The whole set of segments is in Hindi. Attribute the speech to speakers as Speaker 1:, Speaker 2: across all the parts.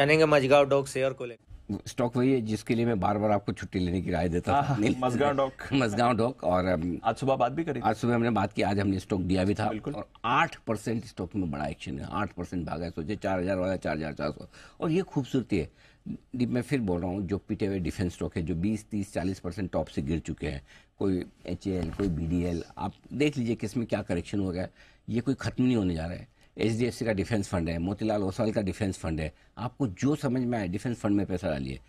Speaker 1: जानेंगे मजगांव डॉग और को स्टॉक वही है जिसके लिए मैं बार बार आपको छुट्टी लेने की राय देता हूँ मजगांव डॉक मजगांव डॉक और आज सुबह बात भी करी आज सुबह हमने बात की आज हमने स्टॉक दिया भी था और आठ परसेंट स्टॉक में बड़ा एक्शन है आठ परसेंट भागा है चार हजार वाला चार हजार चार सौ और ये खूबसूरती है मैं फिर बोल रहा हूँ जो पिटे हुए डिफेंस स्टॉक है जो 20, 30, 40 परसेंट टॉप से गिर चुके हैं कोई एच कोई बी आप देख लीजिए किस में क्या करेक्शन हो गया ये कोई ख़त्म नहीं होने जा रहा है एच का डिफेंस फंड है मोतीलाल ओसवाल का डिफेंस फंड है आपको जो समझ में आए डिफेंस फंड में पैसा डालिए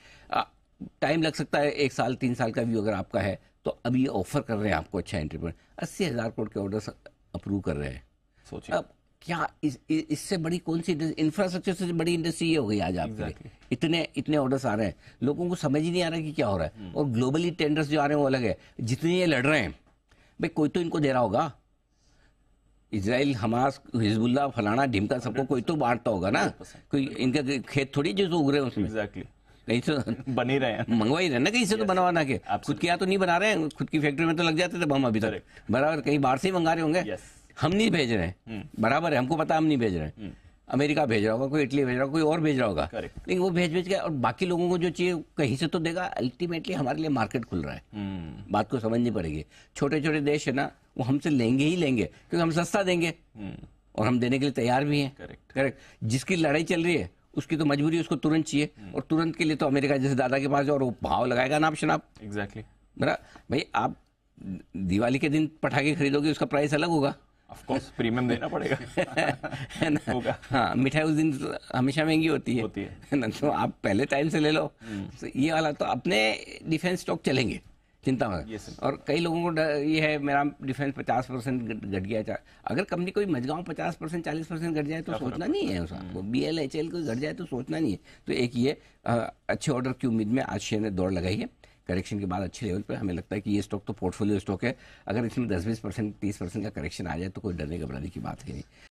Speaker 1: टाइम लग सकता है एक साल तीन साल का व्यू अगर आपका है तो अभी ये ऑफर कर रहे हैं आपको अच्छा एंट्री पॉइंट अस्सी हज़ार करोड़ के ऑर्डर अप्रूव कर रहे हैं सोचिए अब क्या इस इससे बड़ी कौन सी इंफ्रास्ट्रक्चर से बड़ी इंडस्ट्री ये हो गई आज आपके exactly. इतने इतने ऑर्डर्स आ रहे हैं लोगों को समझ ही नहीं आ रहा कि क्या हो रहा है हम्म। और ग्लोबली टेंडर्स जो आ रहे हैं वो अलग है जितने ये लड़ रहे हैं भाई कोई तो इनको दे रहा होगा इसराइल हमास हिजबुल्ला फलाना ढिमका सबको कोई तो बांटता होगा ना कोई इनका खेत थोड़ी जो उग रहे हैं उसमें कहीं तो बने रहे हैं मंगवा ही रहे ना कहीं से तो बनवाना के खुद किया तो नहीं बना रहे हैं खुद की फैक्ट्री में तो लग जाते थे बम अभी तक बराबर कहीं बाहर से ही मंगा रहे होंगे हम नहीं भेज रहे हैं हम्म। बराबर है हमको पता हम नहीं भेज रहे हैं हम्म। अमेरिका भेज रहा होगा कोई इटली भेज रहा होगा कोई और भेज रहा होगा लेकिन वो भेज भेज के और बाकी लोगों को जो चाहिए कहीं से तो देगा अल्टीमेटली हमारे लिए मार्केट खुल रहा है हम्म। बात को समझनी पड़ेगी छोटे छोटे देश है ना वो हमसे लेंगे ही लेंगे क्योंकि हम सस्ता देंगे हम्म। और हम देने के लिए तैयार भी हैं करेक्ट करेक्ट जिसकी लड़ाई चल रही है उसकी तो मजबूरी उसको तुरंत चाहिए हम्म। और तुरंत के लिए तो अमेरिका जैसे दादा के पास और वो भाव लगाएगा नाप आप एग्जैक्टली बरा भाई आप दिवाली के दिन पटाखे खरीदोगे उसका प्राइस अलग होगा ऑफकोर्स प्रीमियम देना पड़ेगा है ना हाँ मिठाई उस दिन हमेशा महंगी होती है होती है ना तो आप पहले टाइम से ले लो हम्म। तो ये वाला तो अपने डिफेंस स्टॉक चलेंगे चिंता मत और कई लोगों को ये है मेरा डिफेंस पचास परसेंट घट गया अगर कंपनी कोई मजगांव पचास परसेंट चालीस परसेंट घट जाए तो सोचना नहीं है उसका हम्म। वो बी एल एच एल कोई घट जाए तो सोचना नहीं है तो एक ये अच्छे ऑर्डर की उम्मीद में आज शेयर ने दौड़ लगाई है करेक्शन के बाद अच्छे लेवल पर हमें लगता है कि ये स्टॉक तो पोर्टफोलियो स्टॉक है अगर इसमें दस बीस परसेंट तीस परसेंट का करेक्शन आ जाए तो कोई डरने घबराने की बात ही नहीं